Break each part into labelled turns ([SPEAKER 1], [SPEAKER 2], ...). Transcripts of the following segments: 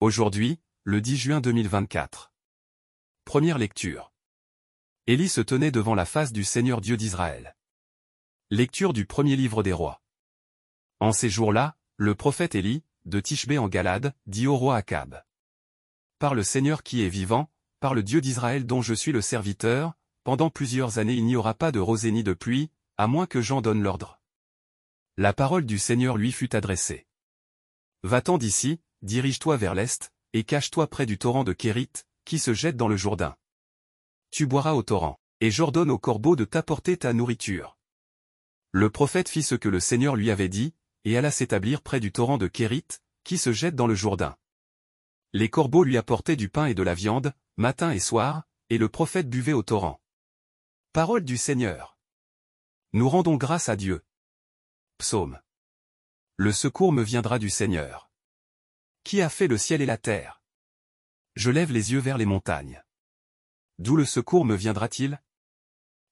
[SPEAKER 1] Aujourd'hui, le 10 juin 2024. Première lecture. Élie se tenait devant la face du Seigneur Dieu d'Israël. Lecture du premier livre des rois. En ces jours-là, le prophète Élie, de Tishbé en Galade, dit au roi Akab. Par le Seigneur qui est vivant, par le Dieu d'Israël dont je suis le serviteur, pendant plusieurs années il n'y aura pas de rosée ni de pluie, à moins que j'en donne l'ordre. La parole du Seigneur lui fut adressée. Va-t'en d'ici, dirige-toi vers l'est, et cache-toi près du torrent de Kérit, qui se jette dans le Jourdain. Tu boiras au torrent, et j'ordonne aux corbeaux de t'apporter ta nourriture. Le prophète fit ce que le Seigneur lui avait dit, et alla s'établir près du torrent de Kérit, qui se jette dans le Jourdain. Les corbeaux lui apportaient du pain et de la viande, matin et soir, et le prophète buvait au torrent. Parole du Seigneur. Nous rendons grâce à Dieu. Psaume. Le secours me viendra du Seigneur. Qui a fait le ciel et la terre Je lève les yeux vers les montagnes. D'où le secours me viendra-t-il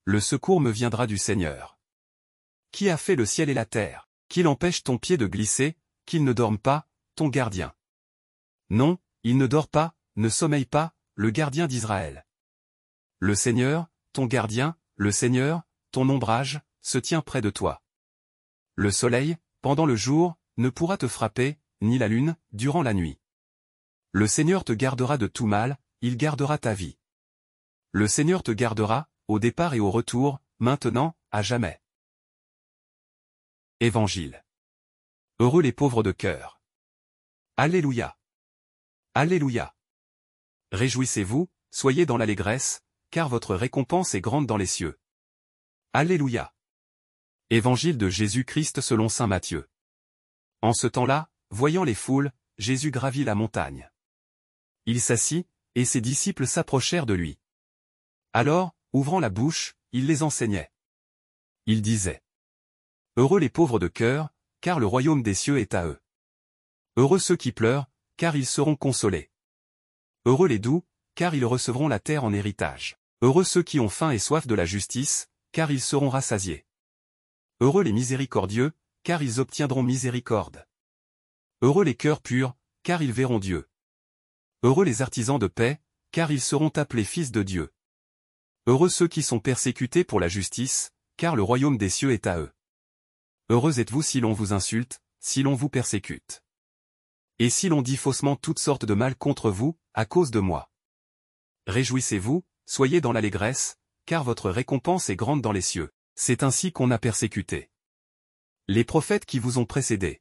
[SPEAKER 1] Le secours me viendra du Seigneur. Qui a fait le ciel et la terre Qu'il empêche ton pied de glisser, qu'il ne dorme pas, ton gardien. Non, il ne dort pas, ne sommeille pas, le gardien d'Israël. Le Seigneur, ton gardien, le Seigneur, ton ombrage, se tient près de toi. Le soleil, pendant le jour, ne pourra te frapper, ni la lune, durant la nuit. Le Seigneur te gardera de tout mal, il gardera ta vie. Le Seigneur te gardera, au départ et au retour, maintenant, à jamais. Évangile. Heureux les pauvres de cœur. Alléluia. Alléluia. Réjouissez-vous, soyez dans l'allégresse, car votre récompense est grande dans les cieux. Alléluia. Évangile de Jésus-Christ selon Saint Matthieu. En ce temps-là, Voyant les foules, Jésus gravit la montagne. Il s'assit, et ses disciples s'approchèrent de lui. Alors, ouvrant la bouche, il les enseignait. Il disait. Heureux les pauvres de cœur, car le royaume des cieux est à eux. Heureux ceux qui pleurent, car ils seront consolés. Heureux les doux, car ils recevront la terre en héritage. Heureux ceux qui ont faim et soif de la justice, car ils seront rassasiés. Heureux les miséricordieux, car ils obtiendront miséricorde. Heureux les cœurs purs, car ils verront Dieu. Heureux les artisans de paix, car ils seront appelés fils de Dieu. Heureux ceux qui sont persécutés pour la justice, car le royaume des cieux est à eux. Heureux êtes-vous si l'on vous insulte, si l'on vous persécute. Et si l'on dit faussement toutes sortes de mal contre vous, à cause de moi. Réjouissez-vous, soyez dans l'allégresse, car votre récompense est grande dans les cieux. C'est ainsi qu'on a persécuté. Les prophètes qui vous ont précédés.